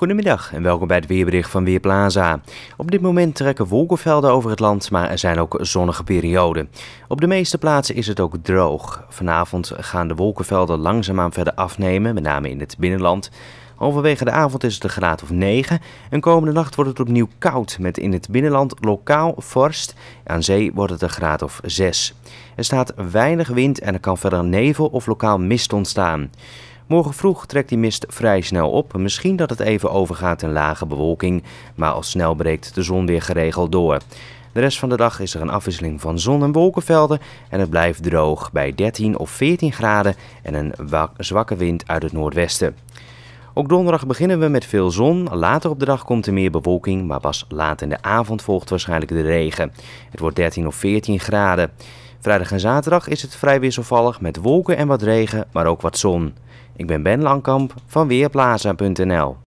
Goedemiddag en welkom bij het weerbericht van Weerplaza. Op dit moment trekken wolkenvelden over het land, maar er zijn ook zonnige perioden. Op de meeste plaatsen is het ook droog. Vanavond gaan de wolkenvelden langzaamaan verder afnemen, met name in het binnenland. Overwege de avond is het een graad of 9 en komende nacht wordt het opnieuw koud met in het binnenland lokaal vorst. Aan zee wordt het een graad of 6. Er staat weinig wind en er kan verder nevel of lokaal mist ontstaan. Morgen vroeg trekt die mist vrij snel op. Misschien dat het even overgaat in lage bewolking, maar al snel breekt de zon weer geregeld door. De rest van de dag is er een afwisseling van zon- en wolkenvelden en het blijft droog bij 13 of 14 graden en een zwakke wind uit het noordwesten. Ook donderdag beginnen we met veel zon. Later op de dag komt er meer bewolking, maar pas laat in de avond volgt waarschijnlijk de regen. Het wordt 13 of 14 graden. Vrijdag en zaterdag is het vrij wisselvallig met wolken en wat regen, maar ook wat zon. Ik ben Ben Langkamp van Weerplaza.nl